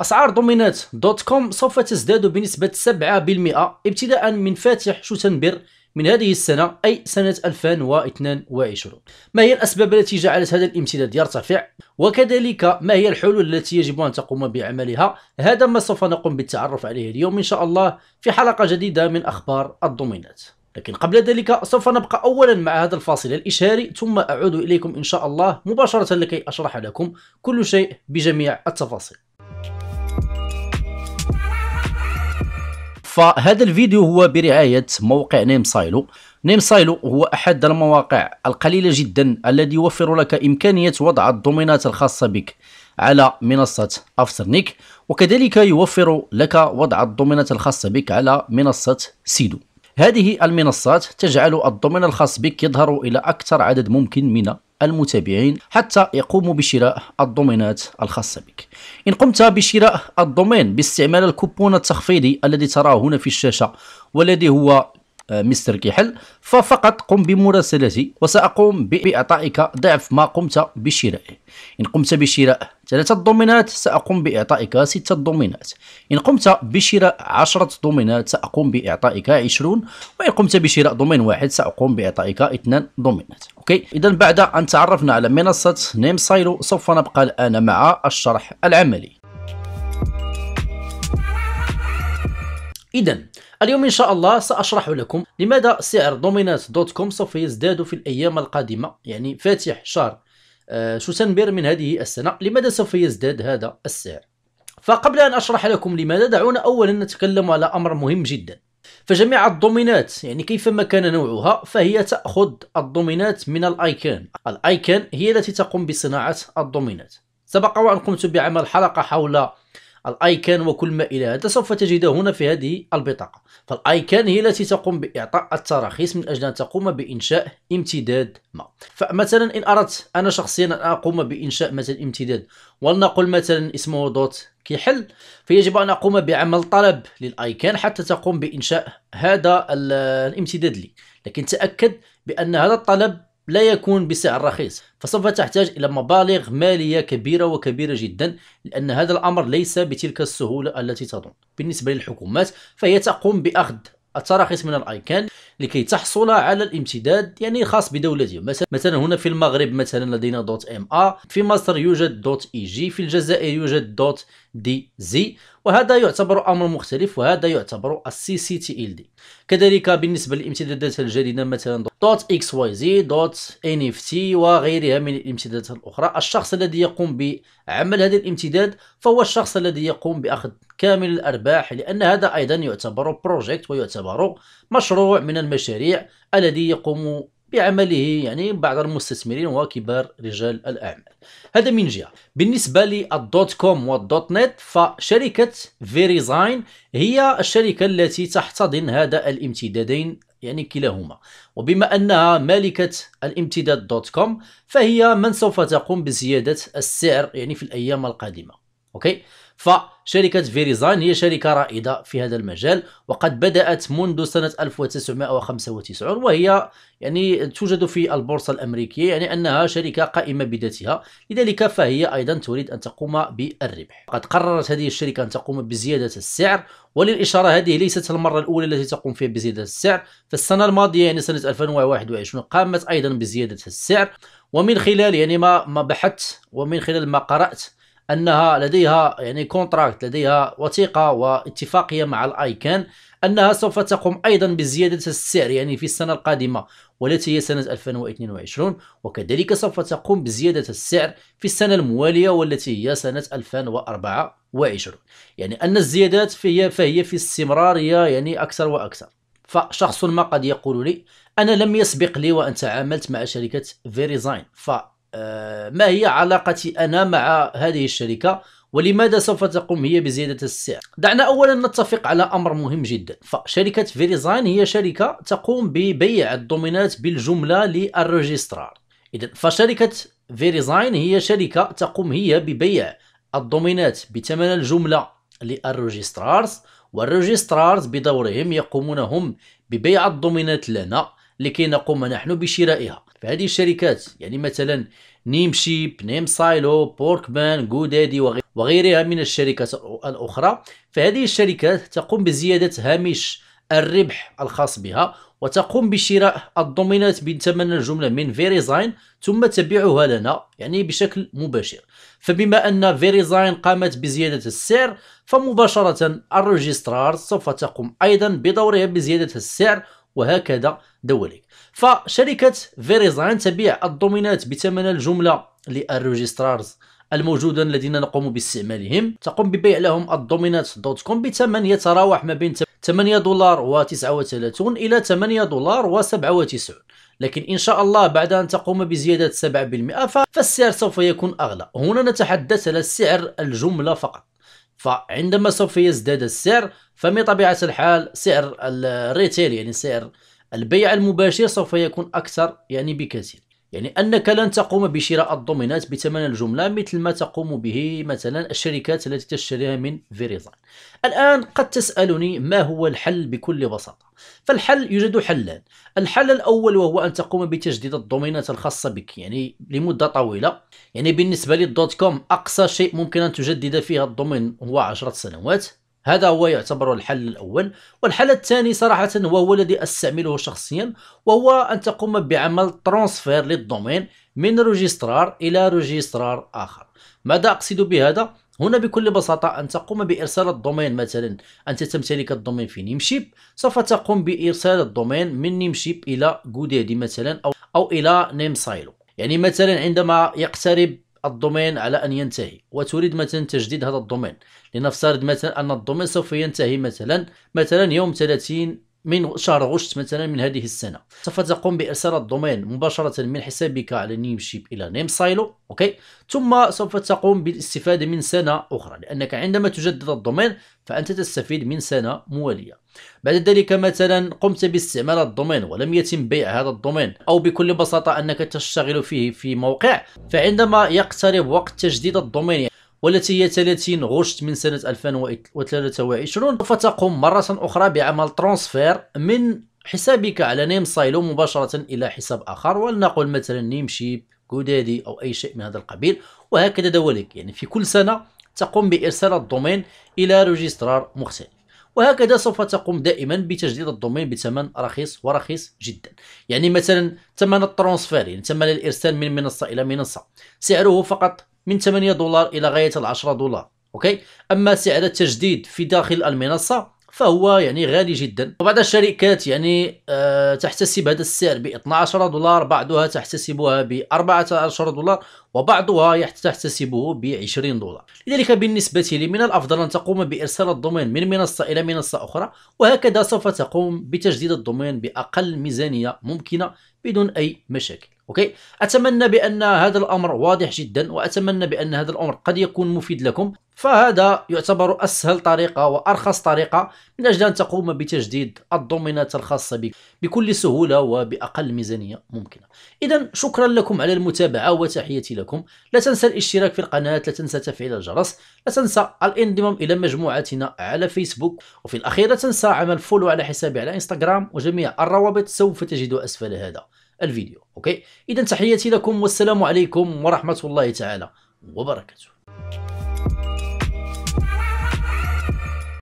أسعار دومينات دوت كوم سوف تزداد بنسبة 7% ابتداء من فاتح شتنبر من هذه السنة أي سنة 2022 ما هي الأسباب التي جعلت هذا الامتداد يرتفع وكذلك ما هي الحلول التي يجب أن تقوم بعملها هذا ما سوف نقوم بالتعرف عليه اليوم إن شاء الله في حلقة جديدة من أخبار الدومينات لكن قبل ذلك سوف نبقى أولا مع هذا الفاصل الإشهاري ثم أعود إليكم إن شاء الله مباشرة لكي أشرح لكم كل شيء بجميع التفاصيل فهذا الفيديو هو برعاية موقع نيم سايلو نيم سايلو هو أحد المواقع القليلة جدا الذي يوفر لك إمكانية وضع الدومينات الخاصة بك على منصة أفترنيك وكذلك يوفر لك وضع الدومينات الخاصة بك على منصة سيدو هذه المنصات تجعل الدومين الخاص بك يظهر إلى أكثر عدد ممكن من المتابعين حتى يقوموا بشراء الدومينات الخاصة بك إن قمت بشراء الدومين باستعمال الكوبون التخفيضي الذي تراه هنا في الشاشة والذي هو آه، مستر كحل ففقط قم بمراسلتي وسأقوم بإعطائك ضعف ما قمت بشرائه إن قمت بشراء ثلاثة دومينات سأقوم بإعطائك ستة دومينات إن قمت بشراء عشرة دومينات سأقوم بإعطائك عشرون وإن قمت بشراء دومين واحد سأقوم بإعطائك اثنان دومينات أوكي إذا بعد أن تعرفنا على منصة نيم سايلو سوف نبقى الآن مع الشرح العملي إذا اليوم إن شاء الله سأشرح لكم لماذا سعر دومينات دوت كوم سوف يزداد في الأيام القادمة يعني فاتح شهر شتنبر آه، من هذه السنة لماذا سوف يزداد هذا السعر فقبل أن أشرح لكم لماذا دعونا أولا نتكلم على أمر مهم جدا فجميع الدومينات يعني كيفما كان نوعها فهي تأخذ الدومينات من الأيكان الأيكان هي التي تقوم بصناعة الدومينات سبق وأن قمت بعمل حلقة حول الايكان وكل ما الى هذا سوف تجده هنا في هذه البطاقه فالايكان هي التي تقوم باعطاء التراخيص من اجل ان تقوم بانشاء امتداد ما فمثلا ان اردت انا شخصيا ان اقوم بانشاء مثلا امتداد ولنقل مثلا اسمه دوت كيحل فيجب ان اقوم بعمل طلب للايكان حتى تقوم بانشاء هذا الامتداد لي لكن تاكد بان هذا الطلب لا يكون بسعر رخيص فسوف تحتاج إلى مبالغ مالية كبيرة وكبيرة جدا لأن هذا الأمر ليس بتلك السهولة التي تظن بالنسبة للحكومات فهي تقوم بأخذ التراخيص من الايكان لكي تحصل على الامتداد يعني الخاص بدولتهم مثلا مثلا هنا في المغرب مثلا لدينا دوت ام ا في مصر يوجد دوت اي جي في الجزائر يوجد دوت دي زي وهذا يعتبر امر مختلف وهذا يعتبر السي سي تي ال دي كذلك بالنسبه للامتدادات الجديده مثلا دوت اكس واي زي دوت ان اف تي وغيرها من الامتدادات الاخرى الشخص الذي يقوم بعمل هذا الامتداد فهو الشخص الذي يقوم باخذ كامل الارباح لان هذا ايضا يعتبر بروجكت ويعتبر مشروع من المشاريع الذي يقوم بعمله يعني بعض المستثمرين وكبار رجال الأعمال هذا من جهة بالنسبة للدوت كوم والدوت نت فشركة فيريزاين هي الشركة التي تحتضن هذا الامتدادين يعني كلاهما وبما أنها مالكة الامتداد دوت كوم فهي من سوف تقوم بزيادة السعر يعني في الأيام القادمة أوكي فشركة فيريزان هي شركة رائدة في هذا المجال وقد بدأت منذ سنة 1995 وهي يعني توجد في البورصة الأمريكية يعني أنها شركة قائمة بذاتها لذلك فهي أيضا تريد أن تقوم بالربح قد قررت هذه الشركة أن تقوم بزيادة السعر وللإشارة هذه ليست المرة الأولى التي تقوم فيها بزيادة السعر فالسنة الماضية يعني سنة 2021 قامت أيضا بزيادة السعر ومن خلال يعني ما بحثت ومن خلال ما قرأت انها لديها يعني كونتراكت لديها وثيقه واتفاقيه مع الايكان انها سوف تقوم ايضا بزياده السعر يعني في السنه القادمه والتي هي سنه 2022 وكذلك سوف تقوم بزياده السعر في السنه المواليه والتي هي سنه 2024 يعني ان الزيادات فهي فهي في استمراريه يعني اكثر واكثر فشخص ما قد يقول لي انا لم يسبق لي وان تعاملت مع شركه فيريزاين ف آه، ما هي علاقتي أنا مع هذه الشركة ولماذا سوف تقوم هي بزيادة السعر؟ دعنا أولا نتفق على أمر مهم جدا فشركة فيريزاين هي شركة تقوم ببيع الدومينات بالجملة للريجسترار إذا فشركة فيريزاين هي شركة تقوم هي ببيع الدومينات بثمن الجملة للريجسترارز والريجسترارز بدورهم يقومون هم ببيع الدومينات لنا لكي نقوم نحن بشرائها فهذه الشركات يعني مثلا نيم شيب نيم سايلو بوركمان جودادي وغيرها من الشركات الأخرى فهذه الشركات تقوم بزيادة هامش الربح الخاص بها وتقوم بشراء الضمينات بثمن الجملة من فيريزاين ثم تبيعها لنا يعني بشكل مباشر فبما أن فيريزاين قامت بزيادة السعر فمباشرة الريجسترار سوف تقوم أيضا بدورها بزيادة السعر وهكذا دولي فشركة فيريزاين تبيع الدومينات بثمن الجملة للريجسترارز الموجودين الذين نقوم باستعمالهم تقوم ببيع لهم الدومينات دوت كوم بثمن يتراوح ما بين 8 دولار و39 إلى 8 دولار و97 لكن إن شاء الله بعد أن تقوم بزيادة 7% فالسعر سوف يكون أغلى هنا نتحدث على سعر الجملة فقط فعندما سوف يزداد السعر فمن طبيعة الحال سعر الريتيل يعني سعر البيع المباشر سوف يكون أكثر يعني بكثير يعني أنك لن تقوم بشراء الدومينات بثمن الجملة مثل ما تقوم به مثلا الشركات التي تشتريها من فيريزان الآن قد تسألني ما هو الحل بكل بساطة فالحل يوجد حلان الحل الأول وهو أن تقوم بتجديد الدومينات الخاصة بك يعني لمدة طويلة يعني بالنسبة للدوت كوم أقصى شيء ممكن أن تجدد فيها الدومين هو 10 سنوات هذا هو يعتبر الحل الأول والحل الثاني صراحة وهو الذي أستعمله شخصيا وهو أن تقوم بعمل ترانسفير للدومين من ريجسترار إلى ريجسترار آخر ماذا أقصد بهذا؟ هنا بكل بساطة أن تقوم بإرسال الدومين مثلا أنت تمتلك الدومين في نيمشيب سوف تقوم بإرسال الدومين من نيمشيب إلى جوديدي مثلا أو, أو إلى نيمسايلو يعني مثلا عندما يقترب الدومين على ان ينتهي وتريد مثلا تجديد هذا الدومين لنفترض مثلا ان الدومين سوف ينتهي مثلا مثلا يوم 30 من شهر غشت مثلا من هذه السنه سوف تقوم بارسال الدومين مباشره من حسابك على نيم شيب الى نيم سايلو اوكي ثم سوف تقوم بالاستفاده من سنه اخرى لانك عندما تجدد الدومين فانت تستفيد من سنه مواليه بعد ذلك مثلا قمت باستعمال الدومين ولم يتم بيع هذا الدومين او بكل بساطه انك تشتغل فيه في موقع فعندما يقترب وقت تجديد الدومين والتي هي 30 غشت من سنة 2023 فتقوم مرة أخرى بعمل ترانسفير من حسابك على نيم سايلو مباشرة إلى حساب آخر ولنقل مثلا نيم شيب جودادي أو أي شيء من هذا القبيل وهكذا دولك يعني في كل سنة تقوم بإرسال الدومين إلى ريجسترار مختلف وهكذا سوف تقوم دائما بتجديد الدومين بثمن رخيص ورخيص جدا يعني مثلا ثمن الترانسفير يعني ثمن الارسال من منصه الى منصه سعره فقط من 8 دولار الى غايه ال 10 دولار اوكي اما سعر التجديد في داخل المنصه فهو يعني غالي جدا وبعض الشركات يعني أه تحتسب هذا السعر ب 12 دولار بعضها تحتسبها ب 14 دولار وبعضها تحتسبه ب 20 دولار لذلك بالنسبة لي من الأفضل أن تقوم بإرسال الدومين من منصة إلى منصة أخرى وهكذا سوف تقوم بتجديد الدومين بأقل ميزانية ممكنة بدون أي مشاكل اوكي اتمنى بان هذا الامر واضح جدا واتمنى بان هذا الامر قد يكون مفيد لكم فهذا يعتبر اسهل طريقه وارخص طريقه من اجل ان تقوم بتجديد الضمينات الخاصه بك بكل سهوله وباقل ميزانيه ممكنه اذا شكرا لكم على المتابعه وتحياتي لكم لا تنسى الاشتراك في القناه لا تنسى تفعيل الجرس لا تنسى الانضمام الى مجموعتنا على فيسبوك وفي الاخير لا تنسى عمل فولو على حسابي على انستغرام وجميع الروابط سوف تجدوا اسفل هذا الفيديو اوكي اذا تحياتي لكم والسلام عليكم ورحمه الله تعالى وبركاته